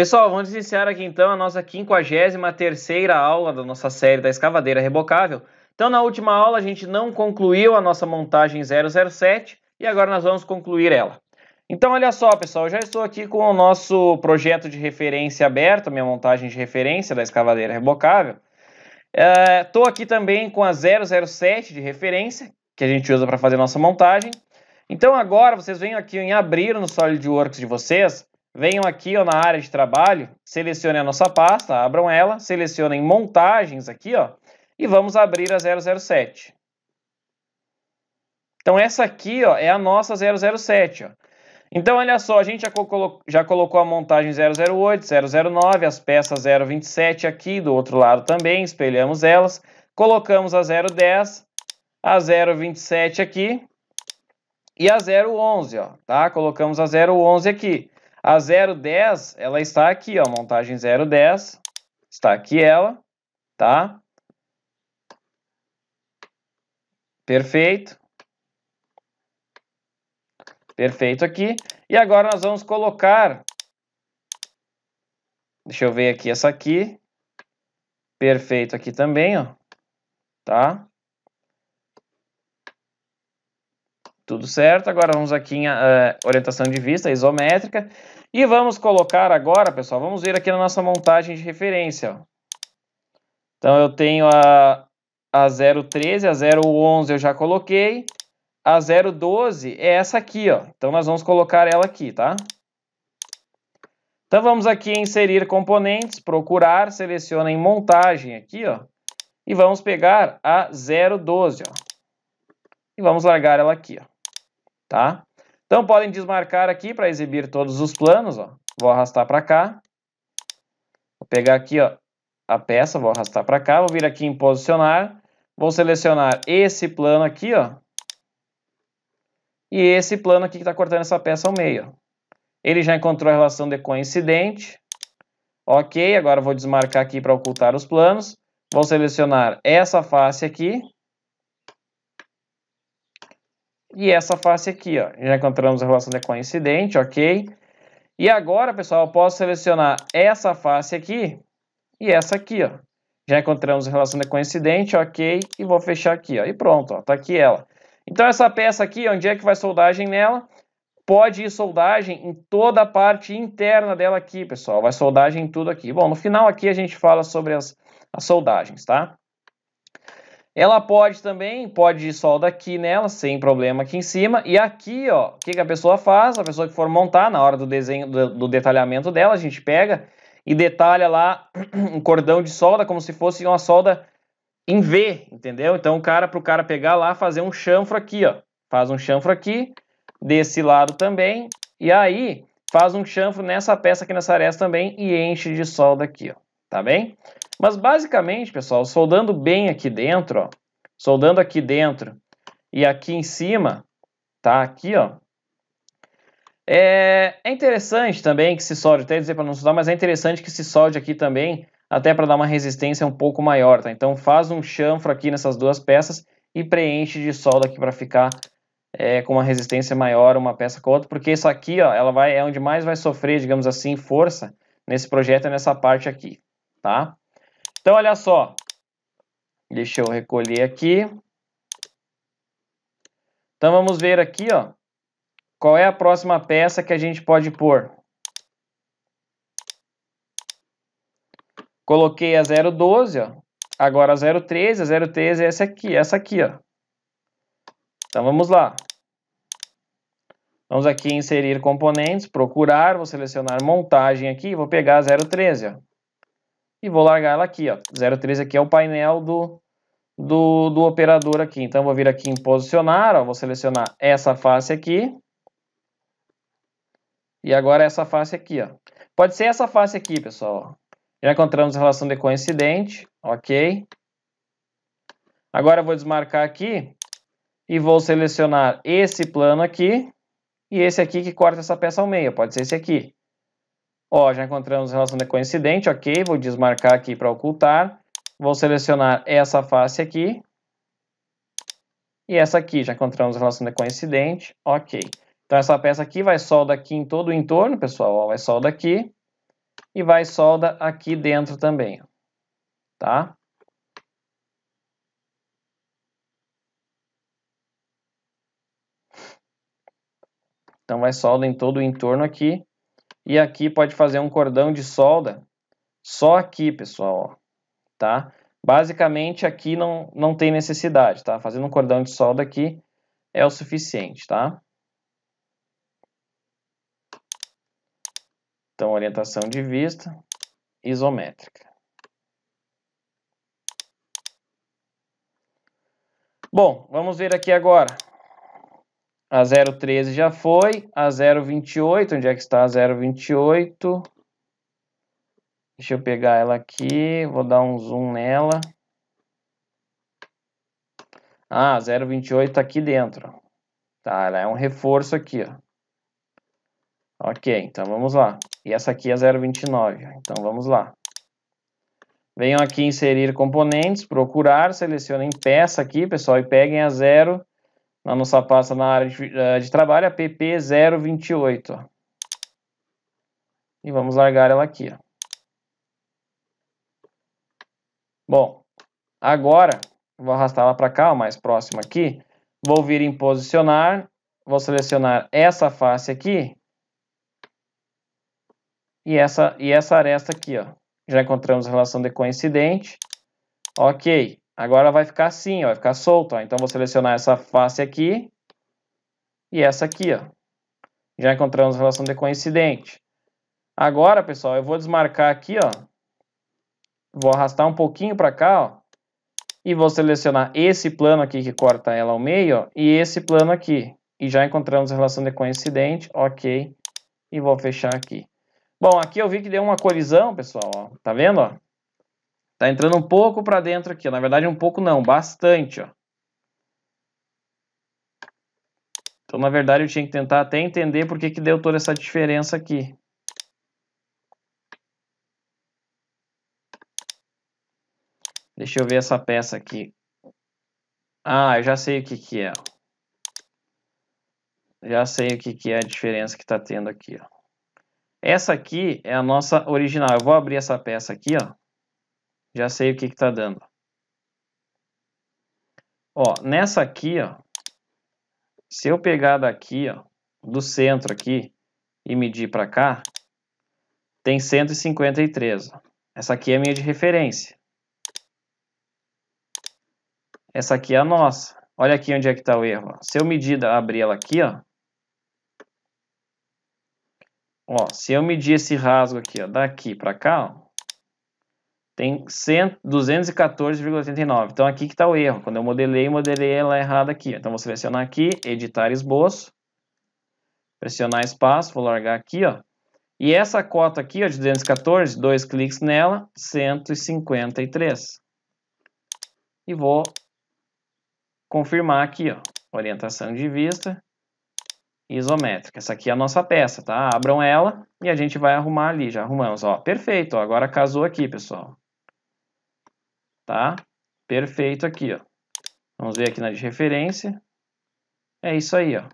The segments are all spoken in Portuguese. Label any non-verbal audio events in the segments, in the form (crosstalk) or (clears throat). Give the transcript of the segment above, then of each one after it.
Pessoal, vamos iniciar aqui então a nossa 53 terceira aula da nossa série da escavadeira rebocável. Então, na última aula a gente não concluiu a nossa montagem 007 e agora nós vamos concluir ela. Então, olha só, pessoal, eu já estou aqui com o nosso projeto de referência aberto, minha montagem de referência da escavadeira rebocável. Estou é, aqui também com a 007 de referência, que a gente usa para fazer nossa montagem. Então, agora vocês vêm aqui em abrir no SolidWorks de vocês Venham aqui ó, na área de trabalho, selecionem a nossa pasta, abram ela, selecionem montagens aqui, ó, e vamos abrir a 007. Então essa aqui ó, é a nossa 007. Ó. Então olha só, a gente já, colo já colocou a montagem 008, 009, as peças 027 aqui do outro lado também, espelhamos elas. Colocamos a 010, a 027 aqui e a 011, ó, tá? Colocamos a 011 aqui. A 010, ela está aqui, ó, montagem 010, está aqui ela, tá? Perfeito. Perfeito aqui. E agora nós vamos colocar, deixa eu ver aqui essa aqui, perfeito aqui também, ó, tá? Tudo certo, agora vamos aqui em uh, orientação de vista isométrica e vamos colocar agora, pessoal, vamos ver aqui na nossa montagem de referência. Ó. Então eu tenho a, a 013, a 011 eu já coloquei, a 012 é essa aqui, ó. então nós vamos colocar ela aqui, tá? Então vamos aqui em inserir componentes, procurar, seleciona em montagem aqui, ó, e vamos pegar a 012, ó, e vamos largar ela aqui, ó tá? Então podem desmarcar aqui para exibir todos os planos, ó. Vou arrastar para cá. Vou pegar aqui, ó, a peça, vou arrastar para cá, vou vir aqui em posicionar, vou selecionar esse plano aqui, ó. E esse plano aqui que está cortando essa peça ao meio, Ele já encontrou a relação de coincidente. Ok, agora vou desmarcar aqui para ocultar os planos. Vou selecionar essa face aqui e essa face aqui, ó. Já encontramos a relação de coincidente, ok? E agora, pessoal, eu posso selecionar essa face aqui e essa aqui, ó. Já encontramos a relação de coincidente, ok? E vou fechar aqui, ó. E pronto, ó, tá aqui ela. Então essa peça aqui, onde é que vai soldagem nela? Pode ir soldagem em toda a parte interna dela aqui, pessoal. Vai soldagem em tudo aqui. Bom, no final aqui a gente fala sobre as, as soldagens, tá? Ela pode também, pode ir solda aqui nela, sem problema aqui em cima. E aqui, ó, o que, que a pessoa faz? A pessoa que for montar, na hora do desenho, do, do detalhamento dela, a gente pega e detalha lá (clears throat) um cordão de solda como se fosse uma solda em V, entendeu? Então, o cara, para o cara pegar lá, fazer um chanfro aqui, ó. Faz um chanfro aqui, desse lado também. E aí, faz um chanfro nessa peça aqui nessa aresta também e enche de solda aqui, ó. Tá bem? Mas basicamente, pessoal, soldando bem aqui dentro, ó, soldando aqui dentro e aqui em cima, tá? Aqui, ó. É, é interessante também que se solde, até dizer para não soldar, mas é interessante que se solde aqui também, até para dar uma resistência um pouco maior, tá? Então faz um chanfro aqui nessas duas peças e preenche de solda aqui para ficar é, com uma resistência maior uma peça com a outra, porque isso aqui, ó, ela vai, é onde mais vai sofrer, digamos assim, força nesse projeto, é nessa parte aqui, tá? Então, olha só. Deixa eu recolher aqui. Então, vamos ver aqui, ó. Qual é a próxima peça que a gente pode pôr? Coloquei a 0,12, ó. Agora a 0,13, a 0,13 é essa aqui, essa aqui, ó. Então, vamos lá. Vamos aqui em inserir componentes, procurar, vou selecionar montagem aqui, vou pegar a 0,13, ó e vou largar ela aqui, ó. 0,3 aqui é o painel do, do, do operador aqui. Então, vou vir aqui em posicionar, ó, vou selecionar essa face aqui. E agora essa face aqui, ó. Pode ser essa face aqui, pessoal. Já encontramos a relação de coincidente, ok. Agora eu vou desmarcar aqui e vou selecionar esse plano aqui e esse aqui que corta essa peça ao meio, pode ser esse aqui. Ó, já encontramos relação de coincidente, ok, vou desmarcar aqui para ocultar. Vou selecionar essa face aqui. E essa aqui, já encontramos relação de coincidente, ok. Então essa peça aqui vai solda aqui em todo o entorno, pessoal, ó, vai solda aqui. E vai solda aqui dentro também, tá? Então vai solda em todo o entorno aqui e aqui pode fazer um cordão de solda só aqui, pessoal, ó, tá? Basicamente aqui não, não tem necessidade, tá? Fazendo um cordão de solda aqui é o suficiente, tá? Então, orientação de vista isométrica. Bom, vamos ver aqui agora a 0,13 já foi. A 0,28, onde é que está a 0,28? Deixa eu pegar ela aqui, vou dar um zoom nela. Ah, 0,28 está aqui dentro. Tá, ela é um reforço aqui, ó. Ok, então vamos lá. E essa aqui é 0,29, então vamos lá. Venham aqui inserir componentes, procurar, selecionem peça aqui, pessoal, e peguem a 0, na nossa pasta tá na área de, eh, de trabalho, a PP028. Ó. E vamos largar ela aqui. Ó. Bom, agora, vou arrastar ela para cá, ó, mais próximo aqui. Vou vir em posicionar, vou selecionar essa face aqui e essa, e essa aresta aqui. Ó. Já encontramos a relação de coincidente. Ok. Agora vai ficar assim, vai ficar solto. Ó. Então vou selecionar essa face aqui e essa aqui. Ó. Já encontramos a relação de coincidente. Agora, pessoal, eu vou desmarcar aqui, ó. Vou arrastar um pouquinho para cá, ó. E vou selecionar esse plano aqui que corta ela ao meio, ó, e esse plano aqui. E já encontramos a relação de coincidente, ok. E vou fechar aqui. Bom, aqui eu vi que deu uma colisão, pessoal, ó. Tá vendo, ó? Tá entrando um pouco para dentro aqui, na verdade um pouco não, bastante, ó. Então, na verdade, eu tinha que tentar até entender por que, que deu toda essa diferença aqui. Deixa eu ver essa peça aqui. Ah, eu já sei o que que é. Já sei o que que é a diferença que está tendo aqui, ó. Essa aqui é a nossa original. Eu vou abrir essa peça aqui, ó. Já sei o que está dando. Ó, nessa aqui, ó, se eu pegar daqui, ó, do centro aqui e medir para cá, tem 153. Ó. Essa aqui é a minha de referência. Essa aqui é a nossa. Olha aqui onde é que está o erro. Ó. Se eu medir, abrir ela aqui, ó, ó, se eu medir esse rasgo aqui, ó, daqui para cá, ó, tem 214,89. Então aqui que está o erro. Quando eu modelei, modelei ela errada aqui. Então vou selecionar aqui, editar esboço, pressionar espaço, vou largar aqui, ó. E essa cota aqui, ó, de 214, dois cliques nela, 153. E vou confirmar aqui, ó, orientação de vista isométrica. Essa aqui é a nossa peça, tá? Abram ela e a gente vai arrumar ali. Já arrumamos, ó. Perfeito, ó, agora casou aqui, pessoal. Tá? Perfeito aqui, ó. Vamos ver aqui na de referência. É isso aí, ó.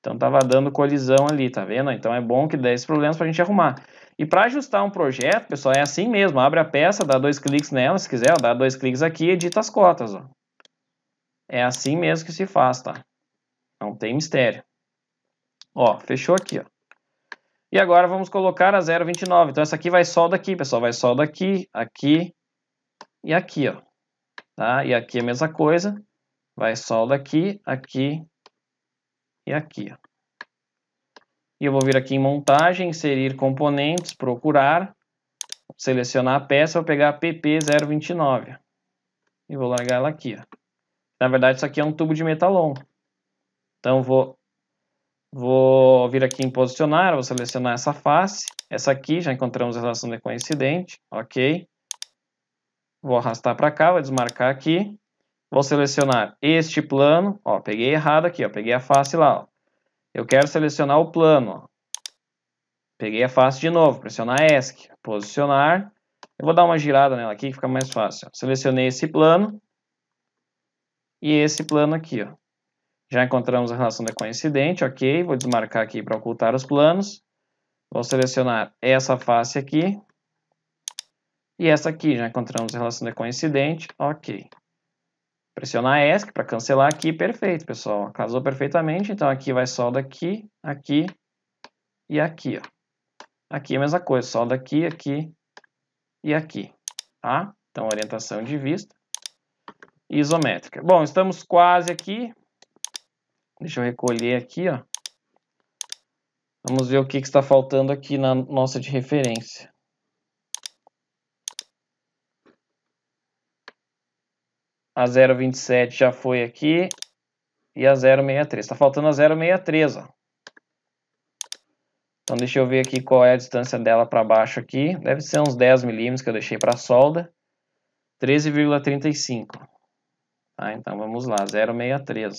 Então tava dando colisão ali, tá vendo? Então é bom que dê esses problemas para a gente arrumar. E para ajustar um projeto, pessoal, é assim mesmo. Abre a peça, dá dois cliques nela, se quiser, ó, dá dois cliques aqui e edita as cotas. Ó. É assim mesmo que se faz, tá? Não tem mistério. Ó, fechou aqui, ó. E agora vamos colocar a 0,29. Então essa aqui vai só daqui, pessoal. Vai só daqui, aqui e aqui, ó. Tá? E aqui a mesma coisa, vai solda aqui, aqui e aqui. Ó. E eu vou vir aqui em montagem, inserir componentes, procurar, selecionar a peça, vou pegar a PP029 e vou largar ela aqui. Ó. Na verdade, isso aqui é um tubo de metalon. Então, vou, vou vir aqui em posicionar, vou selecionar essa face, essa aqui, já encontramos a relação de coincidente, ok vou arrastar para cá, vou desmarcar aqui, vou selecionar este plano, ó, peguei errado aqui, ó, peguei a face lá, ó. Eu quero selecionar o plano, ó. Peguei a face de novo, pressionar ESC, posicionar. Eu vou dar uma girada nela aqui que fica mais fácil. Ó. Selecionei esse plano e esse plano aqui, ó. Já encontramos a relação decoincidente, ok. Vou desmarcar aqui para ocultar os planos. Vou selecionar essa face aqui, e essa aqui, já encontramos a relação decoincidente, ok. Pressionar ESC para cancelar aqui, perfeito, pessoal. Casou perfeitamente, então aqui vai só daqui, aqui e aqui. Ó. Aqui é a mesma coisa, só daqui, aqui e aqui. Tá? Então, orientação de vista isométrica. Bom, estamos quase aqui. Deixa eu recolher aqui, ó. Vamos ver o que, que está faltando aqui na nossa de referência. A 0,27 já foi aqui. E a 0,63. Está faltando a 0,63, Então deixa eu ver aqui qual é a distância dela para baixo aqui. Deve ser uns 10 milímetros que eu deixei para a solda. 13,35. Tá, então vamos lá, 0,63.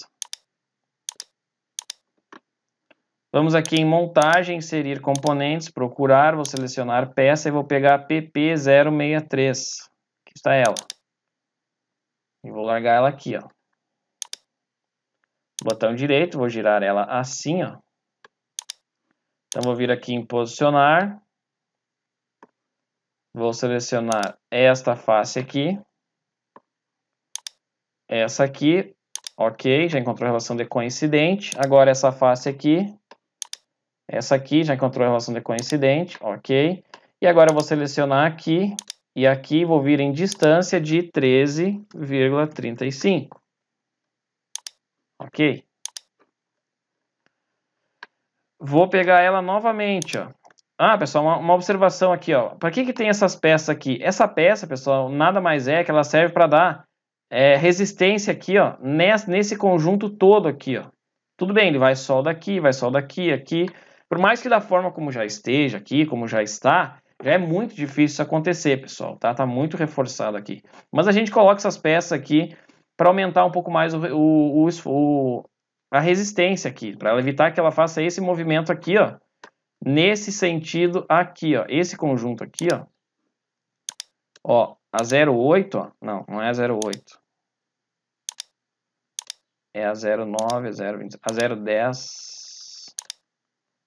Vamos aqui em montagem, inserir componentes, procurar, vou selecionar peça e vou pegar a PP063, Aqui está ela. E vou largar ela aqui, ó. Botão direito, vou girar ela assim, ó. Então vou vir aqui em posicionar. Vou selecionar esta face aqui. Essa aqui, ok, já encontrou a relação de coincidente. Agora essa face aqui, essa aqui já encontrou a relação de coincidente, ok. E agora eu vou selecionar aqui e aqui vou vir em distância de 13,35. Ok? Vou pegar ela novamente, ó. Ah, pessoal, uma, uma observação aqui, ó. Para que, que tem essas peças aqui? Essa peça, pessoal, nada mais é que ela serve para dar é, resistência aqui, ó, nesse, nesse conjunto todo aqui, ó. Tudo bem, ele vai sol daqui, vai sol daqui, aqui. Por mais que da forma como já esteja aqui, como já está, já é muito difícil isso acontecer, pessoal, tá? Tá muito reforçado aqui. Mas a gente coloca essas peças aqui para aumentar um pouco mais o, o, o a resistência aqui, para evitar que ela faça esse movimento aqui, ó, nesse sentido aqui, ó, esse conjunto aqui, ó, ó, a 08, ó, não, não é a 08, é a 09, a 020, a 010,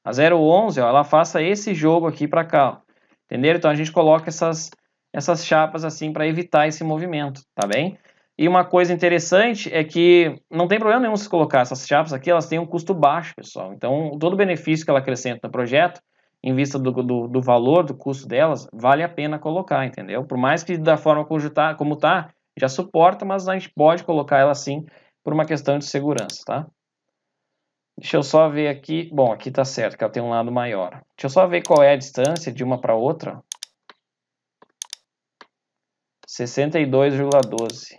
a 011, ó, ela faça esse jogo aqui para cá, ó. Entenderam? Então a gente coloca essas, essas chapas assim para evitar esse movimento, tá bem? E uma coisa interessante é que não tem problema nenhum se colocar essas chapas aqui, elas têm um custo baixo, pessoal. Então todo o benefício que ela acrescenta no projeto, em vista do, do, do valor, do custo delas, vale a pena colocar, entendeu? Por mais que da forma como está, tá, já suporta, mas a gente pode colocar ela sim por uma questão de segurança, tá? Deixa eu só ver aqui. Bom, aqui tá certo, que ela tem um lado maior. Deixa eu só ver qual é a distância de uma para outra. 62,12.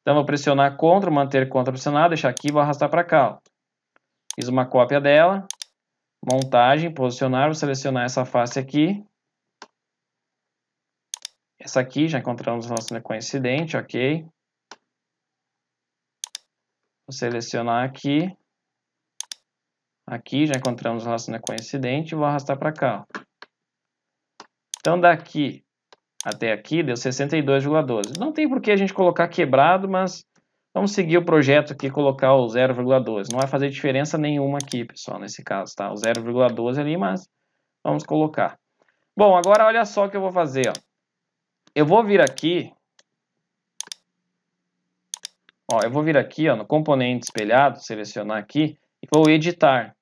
Então, vou pressionar contra, manter contra pressionado, deixar aqui e vou arrastar para cá. Ó. Fiz uma cópia dela. Montagem, posicionar, vou selecionar essa face aqui. Essa aqui, já encontramos nossa coincidente, ok. Vou selecionar aqui. Aqui já encontramos o relação é coincidente vou arrastar para cá. Então daqui até aqui deu 62,12. Não tem por que a gente colocar quebrado, mas vamos seguir o projeto aqui e colocar o 0,12. Não vai fazer diferença nenhuma aqui, pessoal, nesse caso, tá? O 0,12 ali, mas vamos colocar. Bom, agora olha só o que eu vou fazer, ó. Eu vou vir aqui Ó, eu vou vir aqui ó, no componente espelhado, selecionar aqui e vou editar.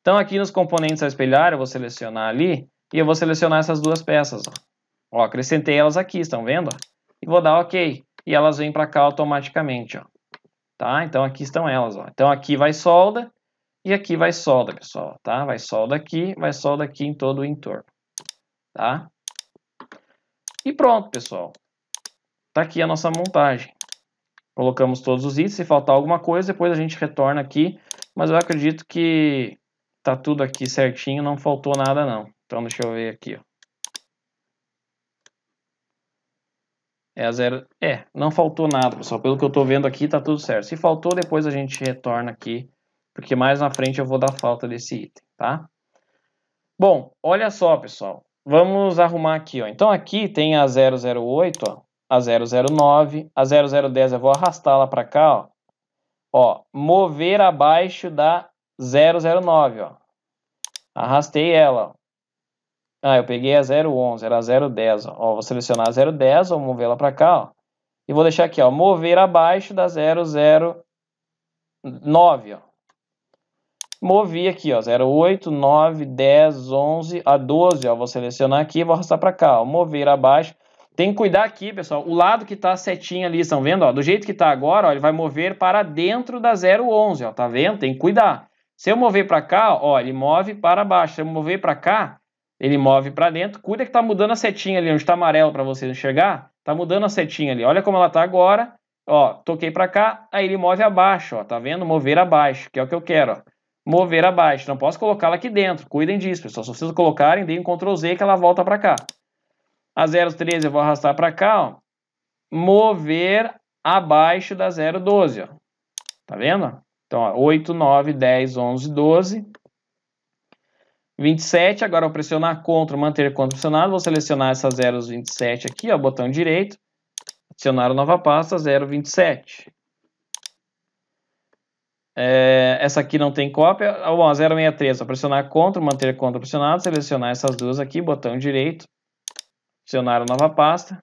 Então aqui nos componentes a espelhar, eu vou selecionar ali e eu vou selecionar essas duas peças. Ó. ó acrescentei elas aqui, estão vendo? E vou dar OK. E elas vêm para cá automaticamente. Ó. Tá? Então aqui estão elas. Ó. Então aqui vai solda e aqui vai solda, pessoal. Tá? Vai solda aqui, vai solda aqui em todo o entorno. Tá? E pronto, pessoal. Tá aqui a nossa montagem. Colocamos todos os itens, se faltar alguma coisa, depois a gente retorna aqui. Mas eu acredito que tá tudo aqui certinho, não faltou nada não. Então deixa eu ver aqui, ó. É a zero. É, não faltou nada, pessoal. Pelo que eu estou vendo aqui, tá tudo certo. Se faltou, depois a gente retorna aqui, porque mais na frente eu vou dar falta desse item, tá? Bom, olha só, pessoal. Vamos arrumar aqui, ó. Então aqui tem a 008, ó a 009, a 0010 eu vou arrastá-la para cá, ó. ó, mover abaixo da 009, ó. Arrastei ela, ó. Ah, eu peguei a 011, era a 010, ó. ó vou selecionar a 010, vou mover ela para cá, ó. E vou deixar aqui, ó, mover abaixo da 009, ó. Movi aqui, ó, 08, 9, 10, 11, a 12, ó, vou selecionar aqui e vou arrastar para cá, ó, mover abaixo tem que cuidar aqui, pessoal. O lado que está setinha ali, estão vendo? Ó, do jeito que está agora, ó, ele vai mover para dentro da 011, ó, tá vendo? Tem que cuidar. Se eu mover para cá, ó, ele move para baixo. Se eu mover para cá, ele move para dentro. Cuida que está mudando a setinha ali, onde está amarelo para você enxergar. Está mudando a setinha ali. Olha como ela está agora. Ó, toquei para cá, aí ele move abaixo, ó. Tá vendo? Mover abaixo, que é o que eu quero, ó. Mover abaixo. Não posso colocá-la aqui dentro. Cuidem disso, pessoal. Se vocês colocarem, deem um Ctrl Z que ela volta para cá. A 0,13 eu vou arrastar para cá, ó. Mover abaixo da 0,12, ó. Tá vendo? Então, ó, 8, 9, 10, 11, 12. 27, agora eu pressionar CTRL, manter CTRL pressionado, vou selecionar essa 0,27 aqui, ó, botão direito, adicionar nova pasta, 0,27. É, essa aqui não tem cópia, bom, a 063, vou pressionar CTRL, manter CTRL pressionado, selecionar essas duas aqui, botão direito, a nova pasta,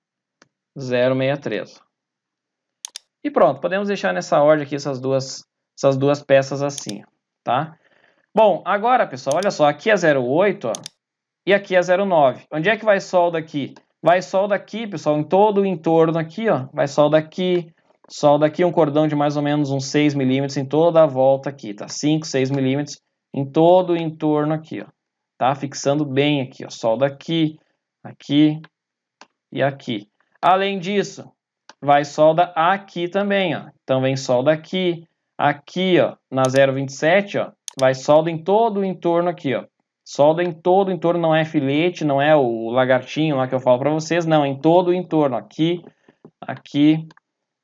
063. E pronto, podemos deixar nessa ordem aqui essas duas, essas duas peças assim, tá? Bom, agora, pessoal, olha só, aqui é 08, ó, e aqui é 09. Onde é que vai solda aqui? Vai solda aqui, pessoal, em todo o entorno aqui, ó. Vai solda aqui, solda aqui, um cordão de mais ou menos uns 6 milímetros em toda a volta aqui, tá? 5, 6 milímetros em todo o entorno aqui, ó. Tá? Fixando bem aqui, ó. Solda aqui, aqui, e aqui. Além disso, vai solda aqui também, ó. Então vem solda aqui, aqui, ó, na 0,27, ó, vai solda em todo o entorno aqui, ó. Solda em todo o entorno, não é filete, não é o lagartinho lá que eu falo para vocês, não, em todo o entorno, aqui, aqui,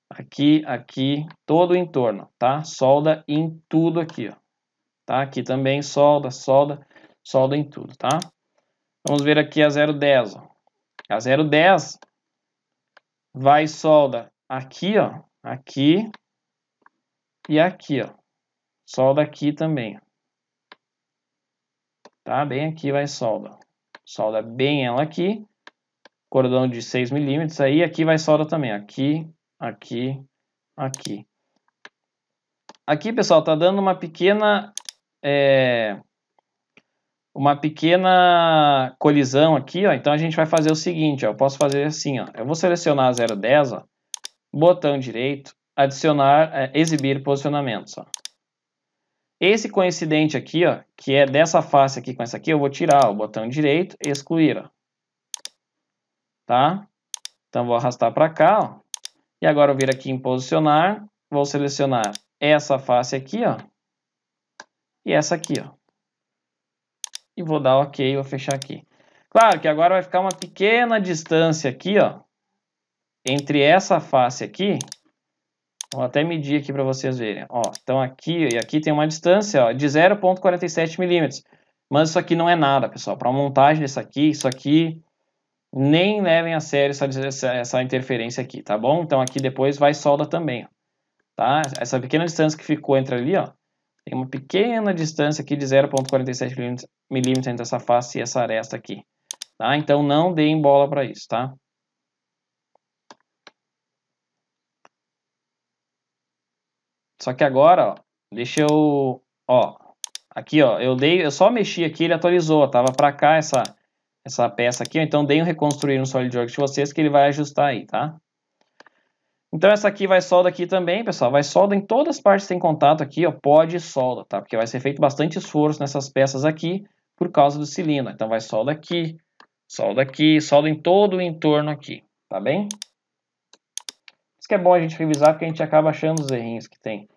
aqui, aqui, todo o entorno, tá? Solda em tudo aqui, ó. Tá? Aqui também solda, solda, solda em tudo, tá? Vamos ver aqui a 0,10, ó. É a 0,10, vai e solda aqui, ó, aqui e aqui, ó. Solda aqui também. Tá? Bem aqui vai solda. Solda bem ela aqui. Cordão de 6 milímetros aí. Aqui vai solda também. Aqui, aqui, aqui. Aqui, pessoal, tá dando uma pequena... É uma pequena colisão aqui, ó. Então a gente vai fazer o seguinte, ó. Eu posso fazer assim, ó. Eu vou selecionar a 010, ó. Botão direito, adicionar, é, exibir posicionamentos, ó. Esse coincidente aqui, ó, que é dessa face aqui com essa aqui, eu vou tirar o botão direito, excluir, ó. Tá? Então vou arrastar para cá, ó. E agora eu vir aqui em posicionar, vou selecionar essa face aqui, ó. E essa aqui, ó e vou dar OK, vou fechar aqui. Claro que agora vai ficar uma pequena distância aqui, ó, entre essa face aqui, vou até medir aqui para vocês verem, ó, então aqui e aqui tem uma distância, ó, de 0.47 milímetros, mas isso aqui não é nada, pessoal, para a montagem disso aqui, isso aqui, nem levem a sério essa, essa, essa, interferência aqui, tá bom? Então aqui depois vai solda também, ó, tá? Essa pequena distância que ficou entre ali, ó, tem uma pequena distância aqui de 0,47 milímetros entre essa face e essa aresta aqui. Tá? Então não deem bola para isso, tá? Só que agora, ó, deixa eu, ó, aqui, ó, eu dei, eu só mexi aqui, ele atualizou, tava para cá essa essa peça aqui, ó, então dei um reconstruir no SolidWorks de vocês que ele vai ajustar aí, tá? Então essa aqui vai solda aqui também, pessoal, vai solda em todas as partes que tem contato aqui, ó, pode solda, tá? Porque vai ser feito bastante esforço nessas peças aqui por causa do cilindro. Então vai solda aqui, solda aqui, solda em todo o entorno aqui, tá bem? Isso que é bom a gente revisar porque a gente acaba achando os errinhos que tem.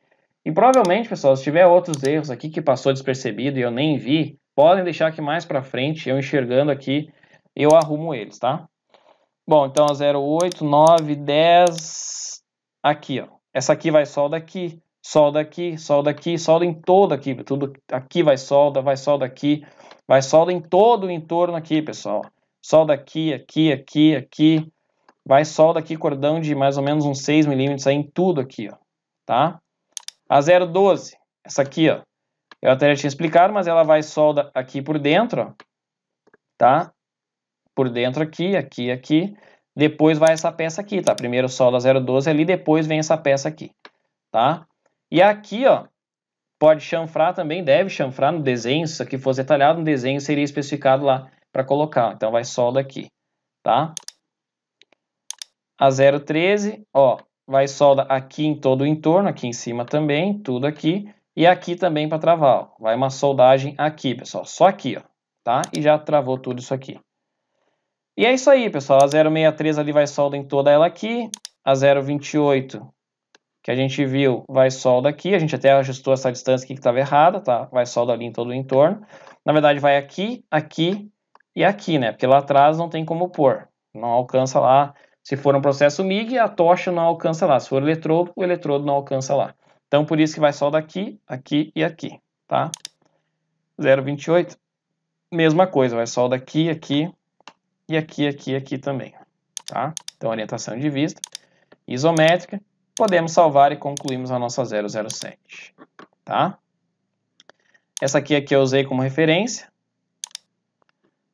E provavelmente, pessoal, se tiver outros erros aqui que passou despercebido e eu nem vi, podem deixar aqui mais para frente, eu enxergando aqui, eu arrumo eles, tá? Bom, então 08, 9, 10, aqui, ó. Essa aqui vai solda aqui, solda aqui, solda aqui, solda em todo aqui, tudo aqui vai solda, vai solda aqui, vai solda em todo o entorno aqui, pessoal. Solda aqui, aqui, aqui, aqui, vai solda aqui cordão de mais ou menos uns 6 milímetros aí em tudo aqui, ó, tá? A 012, essa aqui, ó, eu até já tinha explicado, mas ela vai solda aqui por dentro, ó, tá? por dentro aqui, aqui, aqui. Depois vai essa peça aqui, tá? Primeiro solda 0,12 ali, depois vem essa peça aqui, tá? E aqui, ó, pode chanfrar também, deve chanfrar no desenho. Se isso aqui fosse detalhado no desenho, seria especificado lá para colocar. Então vai solda aqui, tá? A 0,13, ó, vai solda aqui em todo o entorno, aqui em cima também, tudo aqui. E aqui também para travar, ó. Vai uma soldagem aqui, pessoal, só aqui, ó, tá? E já travou tudo isso aqui. E é isso aí, pessoal. A 063 ali vai solda em toda ela aqui. A 028 que a gente viu vai solda aqui. A gente até ajustou essa distância aqui que estava errada, tá? Vai solda ali em todo o entorno. Na verdade, vai aqui, aqui e aqui, né? Porque lá atrás não tem como pôr. Não alcança lá. Se for um processo MIG, a tocha não alcança lá. Se for eletrodo, o eletrodo não alcança lá. Então, por isso que vai solda aqui, aqui e aqui, tá? 0,28. Mesma coisa, vai solda aqui, aqui e aqui, aqui, aqui também. Tá? Então, orientação de vista isométrica. Podemos salvar e concluímos a nossa 007. Tá? Essa aqui, é que eu usei como referência.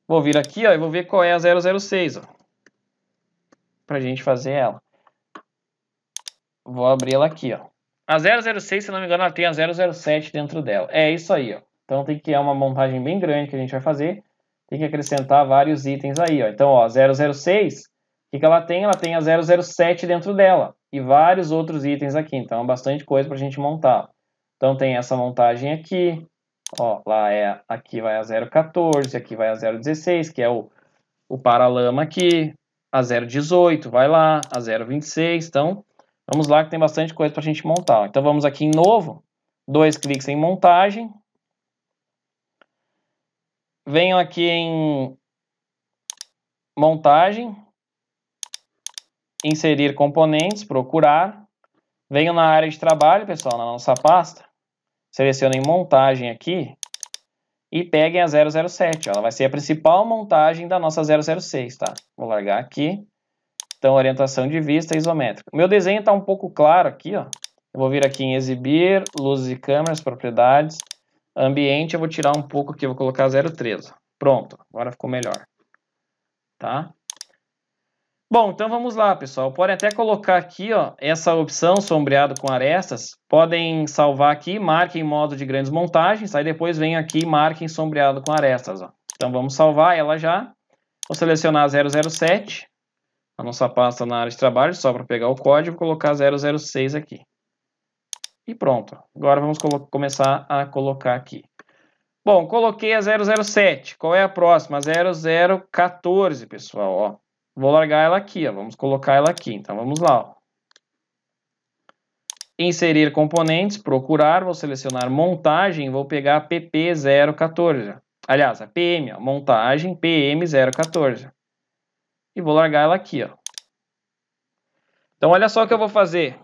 Vou vir aqui ó, e vou ver qual é a 006. Para a gente fazer ela. Vou abrir ela aqui. Ó. A 006, se não me engano, ela tem a 007 dentro dela. É isso aí. Ó. Então tem que é uma montagem bem grande que a gente vai fazer tem que acrescentar vários itens aí. Ó. Então, ó, 006, o que, que ela tem? Ela tem a 007 dentro dela e vários outros itens aqui. Então, bastante coisa para a gente montar. Então, tem essa montagem aqui. Ó, lá é, aqui vai a 014, aqui vai a 016, que é o, o paralama aqui. A 018, vai lá. A 026, então... Vamos lá que tem bastante coisa para a gente montar. Então vamos aqui em novo, dois cliques em montagem, venho aqui em montagem, inserir componentes, procurar. Venho na área de trabalho, pessoal, na nossa pasta. em montagem aqui e peguem a 007. Ó. Ela vai ser a principal montagem da nossa 006, tá? Vou largar aqui. Então, orientação de vista isométrica. Meu desenho está um pouco claro aqui, ó. Eu vou vir aqui em exibir, luzes e câmeras, propriedades. Ambiente eu vou tirar um pouco aqui, vou colocar 0,13. Pronto, agora ficou melhor. Tá? Bom, então vamos lá, pessoal. Podem até colocar aqui, ó, essa opção sombreado com arestas. Podem salvar aqui, marquem modo de grandes montagens, aí depois vem aqui e marquem sombreado com arestas, ó. Então vamos salvar ela já. Vou selecionar 007, a nossa pasta na área de trabalho, só para pegar o código, colocar 006 aqui. E pronto. Agora vamos começar a colocar aqui. Bom, coloquei a 007. Qual é a próxima? A 0014, pessoal. Ó. Vou largar ela aqui. Ó. Vamos colocar ela aqui. Então vamos lá. Ó. Inserir componentes, procurar, vou selecionar montagem, vou pegar a PP014. Aliás, a PM, ó, montagem PM014. E vou largar ela aqui. Ó. Então olha só o que eu vou fazer.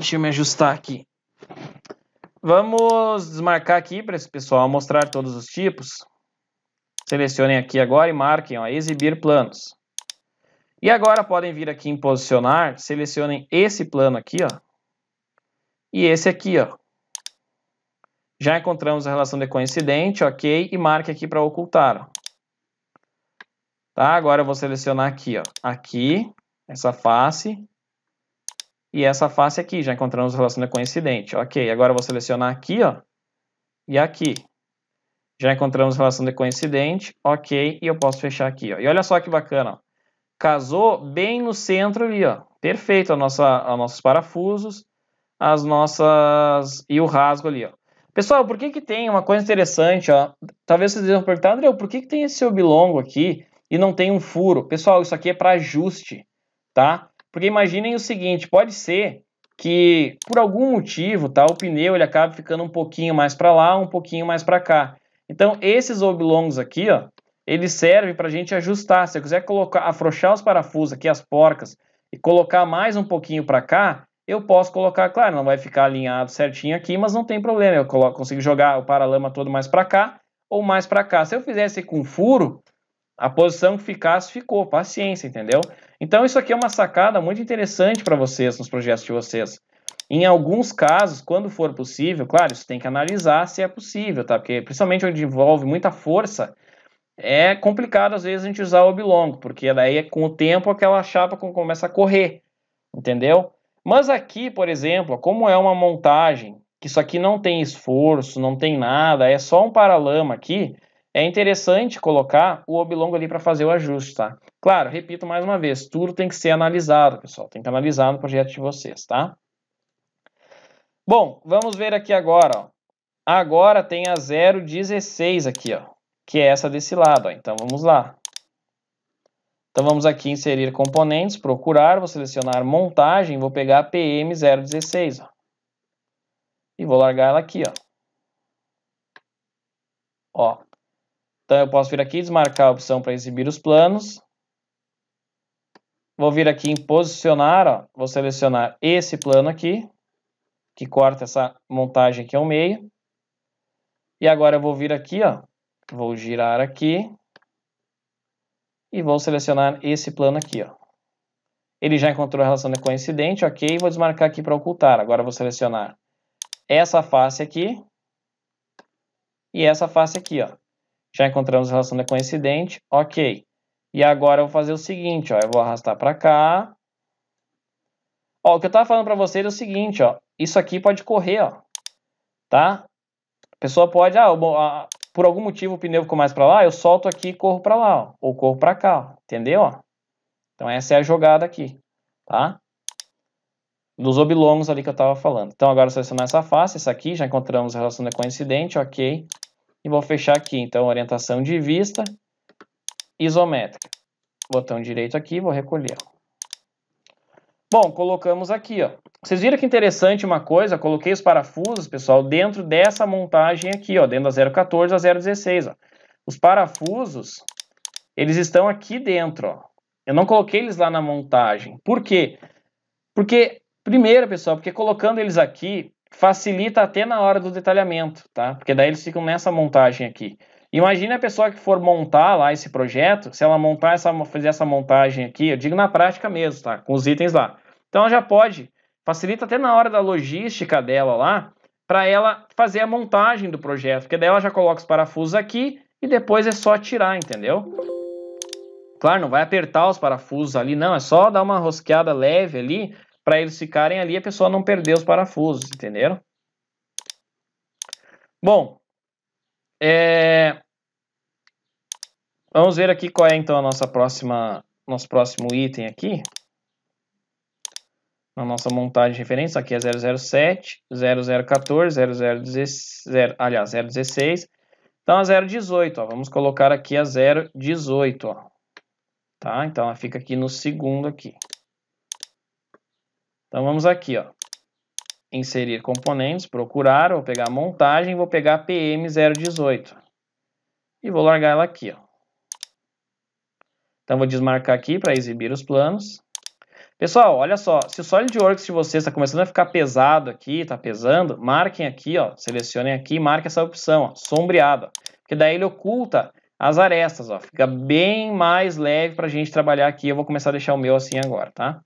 Deixa eu me ajustar aqui. Vamos desmarcar aqui para esse pessoal mostrar todos os tipos. Selecionem aqui agora e marquem, ó, exibir planos. E agora podem vir aqui em posicionar, selecionem esse plano aqui, ó, e esse aqui, ó. Já encontramos a relação de coincidente, ok, e marque aqui para ocultar. Tá, agora eu vou selecionar aqui, ó, aqui, essa face, e essa face aqui, já encontramos a relação de coincidente. Ok, agora vou selecionar aqui, ó, e aqui. Já encontramos a relação de coincidente, ok, e eu posso fechar aqui, ó. E olha só que bacana, ó. Casou bem no centro ali, ó. Perfeito, a nossa, a nossos parafusos, as nossas... e o rasgo ali, ó. Pessoal, por que que tem uma coisa interessante, ó? Talvez vocês devam perguntar, André, por que que tem esse oblongo aqui e não tem um furo? Pessoal, isso aqui é para ajuste, tá? Porque imaginem o seguinte, pode ser que por algum motivo, tá, o pneu ele acaba ficando um pouquinho mais para lá, um pouquinho mais para cá. Então esses oblongos aqui, ó, eles servem para a gente ajustar. Se eu quiser colocar, afrouxar os parafusos aqui, as porcas, e colocar mais um pouquinho para cá, eu posso colocar, claro, não vai ficar alinhado certinho aqui, mas não tem problema, eu coloco, consigo jogar o paralama todo mais para cá ou mais para cá. Se eu fizesse com furo, a posição que ficasse, ficou. Paciência, entendeu? Então, isso aqui é uma sacada muito interessante para vocês, nos projetos de vocês. Em alguns casos, quando for possível, claro, isso tem que analisar se é possível, tá? Porque, principalmente onde envolve muita força, é complicado, às vezes, a gente usar o oblongo, porque daí, é com o tempo, aquela chapa começa a correr, entendeu? Mas aqui, por exemplo, como é uma montagem, que isso aqui não tem esforço, não tem nada, é só um paralama aqui, é interessante colocar o oblongo ali para fazer o ajuste, tá? Claro, repito mais uma vez, tudo tem que ser analisado, pessoal. Tem que analisar no projeto de vocês, tá? Bom, vamos ver aqui agora, ó. Agora tem a 0,16 aqui, ó, que é essa desse lado, ó. Então vamos lá. Então vamos aqui inserir componentes, procurar, vou selecionar montagem, vou pegar a PM016, ó. E vou largar ela aqui, ó. Ó, então eu posso vir aqui desmarcar a opção para exibir os planos. Vou vir aqui em posicionar, ó, vou selecionar esse plano aqui, que corta essa montagem aqui ao meio. E agora eu vou vir aqui, ó, vou girar aqui e vou selecionar esse plano aqui, ó. Ele já encontrou a relação de coincidente, ok, vou desmarcar aqui para ocultar. Agora vou selecionar essa face aqui e essa face aqui, ó. Já encontramos a relação coincidente, ok. E agora eu vou fazer o seguinte, ó, eu vou arrastar para cá. Ó, o que eu estava falando para vocês é o seguinte, ó, isso aqui pode correr, ó, tá? A pessoa pode, ah, ah por algum motivo o pneu ficou mais para lá, eu solto aqui e corro para lá, ó, ou corro para cá, ó, entendeu? Ó? Então essa é a jogada aqui, tá? Dos oblongos ali que eu estava falando. Então agora selecionar essa face, essa aqui, já encontramos a relação coincidente, ok. E vou fechar aqui, então, orientação de vista isométrica. Botão direito aqui, vou recolher. Bom, colocamos aqui, ó. Vocês viram que interessante uma coisa? Coloquei os parafusos, pessoal, dentro dessa montagem aqui, ó, dentro da 014 a 016, ó. Os parafusos, eles estão aqui dentro, ó. Eu não coloquei eles lá na montagem. Por quê? Porque, primeiro, pessoal, porque colocando eles aqui, facilita até na hora do detalhamento, tá? Porque daí eles ficam nessa montagem aqui. Imagina a pessoa que for montar lá esse projeto, se ela montar essa, fazer essa montagem aqui, eu digo na prática mesmo, tá? Com os itens lá. Então ela já pode, facilita até na hora da logística dela lá, para ela fazer a montagem do projeto, porque daí ela já coloca os parafusos aqui e depois é só tirar, entendeu? Claro, não vai apertar os parafusos ali, não, é só dar uma rosqueada leve ali para eles ficarem ali a pessoa não perder os parafusos, entenderam? Bom, é... vamos ver aqui qual é então a nossa próxima, nosso próximo item aqui. Na nossa montagem de referência, aqui é 007, 0014, 0016, aliás, 016. Então, a 018, ó, vamos colocar aqui a 018, ó. Tá? Então, ela fica aqui no segundo aqui. Então vamos aqui, ó. Inserir componentes, procurar, vou pegar a montagem, vou pegar a PM018. E vou largar ela aqui, ó. Então vou desmarcar aqui para exibir os planos. Pessoal, olha só, se o SolidWorks de vocês está começando a ficar pesado aqui, está pesando, marquem aqui, ó, selecionem aqui e marquem essa opção, ó, sombreado, porque daí ele oculta as arestas, ó, fica bem mais leve para a gente trabalhar aqui. Eu vou começar a deixar o meu assim agora, tá?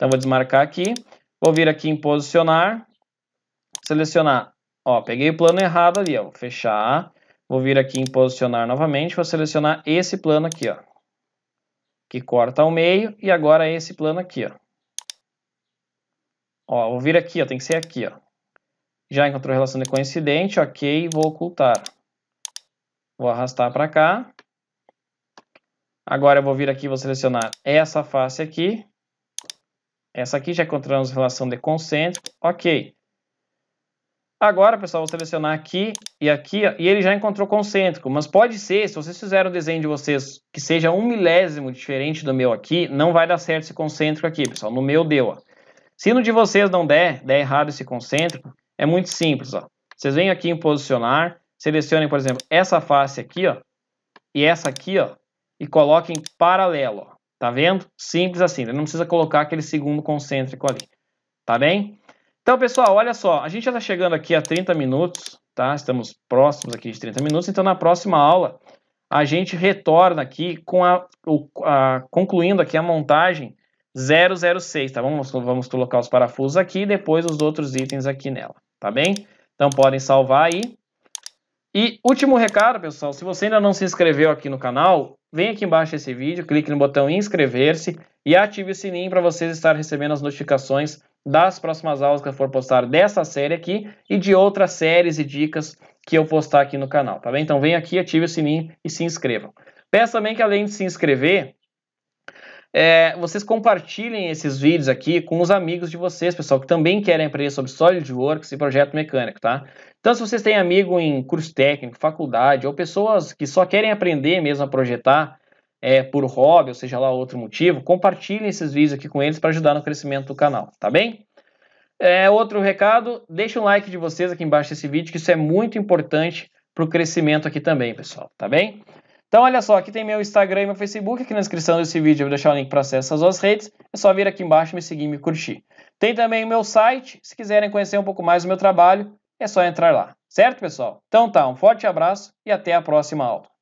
Então, vou desmarcar aqui. Vou vir aqui em posicionar, selecionar. Ó, peguei o plano errado ali, ó. Vou fechar. Vou vir aqui em posicionar novamente. Vou selecionar esse plano aqui, ó. Que corta ao meio. E agora esse plano aqui, ó. Ó, vou vir aqui, ó. Tem que ser aqui, ó. Já encontrou relação de coincidente. Ok, vou ocultar. Vou arrastar para cá. Agora eu vou vir aqui, vou selecionar essa face aqui. Essa aqui já encontramos é relação de concêntrico, ok. Agora, pessoal, vou selecionar aqui e aqui, ó, e ele já encontrou concêntrico, mas pode ser, se vocês fizeram um desenho de vocês que seja um milésimo diferente do meu aqui, não vai dar certo esse concêntrico aqui, pessoal, no meu deu, ó. Se no de vocês não der, der errado esse concêntrico, é muito simples, ó. Vocês vêm aqui em posicionar, selecionem, por exemplo, essa face aqui, ó, e essa aqui, ó, e coloquem paralelo, ó. Tá vendo? Simples assim, não precisa colocar aquele segundo concêntrico ali. Tá bem? Então, pessoal, olha só, a gente já está chegando aqui a 30 minutos, tá? Estamos próximos aqui de 30 minutos, então na próxima aula a gente retorna aqui com a, a concluindo aqui a montagem 006, tá? Vamos, vamos colocar os parafusos aqui e depois os outros itens aqui nela, tá bem? Então podem salvar aí. E último recado, pessoal, se você ainda não se inscreveu aqui no canal, Vem aqui embaixo desse vídeo, clique no botão inscrever-se e ative o sininho para vocês estar recebendo as notificações das próximas aulas que eu for postar dessa série aqui e de outras séries e dicas que eu postar aqui no canal, tá bem? Então vem aqui, ative o sininho e se inscrevam. Peço também que além de se inscrever, é, vocês compartilhem esses vídeos aqui com os amigos de vocês, pessoal, que também querem aprender sobre SolidWorks e projeto mecânico, tá? Então, se vocês têm amigo em curso técnico, faculdade, ou pessoas que só querem aprender mesmo a projetar é, por hobby, ou seja lá outro motivo, compartilhem esses vídeos aqui com eles para ajudar no crescimento do canal, tá bem? É, outro recado, deixe um like de vocês aqui embaixo desse vídeo, que isso é muito importante para o crescimento aqui também, pessoal, tá bem? Então, olha só, aqui tem meu Instagram e meu Facebook, aqui na descrição desse vídeo eu vou deixar o link para acesso às duas redes, é só vir aqui embaixo, me seguir e me curtir. Tem também o meu site, se quiserem conhecer um pouco mais do meu trabalho, é só entrar lá. Certo, pessoal? Então tá, um forte abraço e até a próxima aula.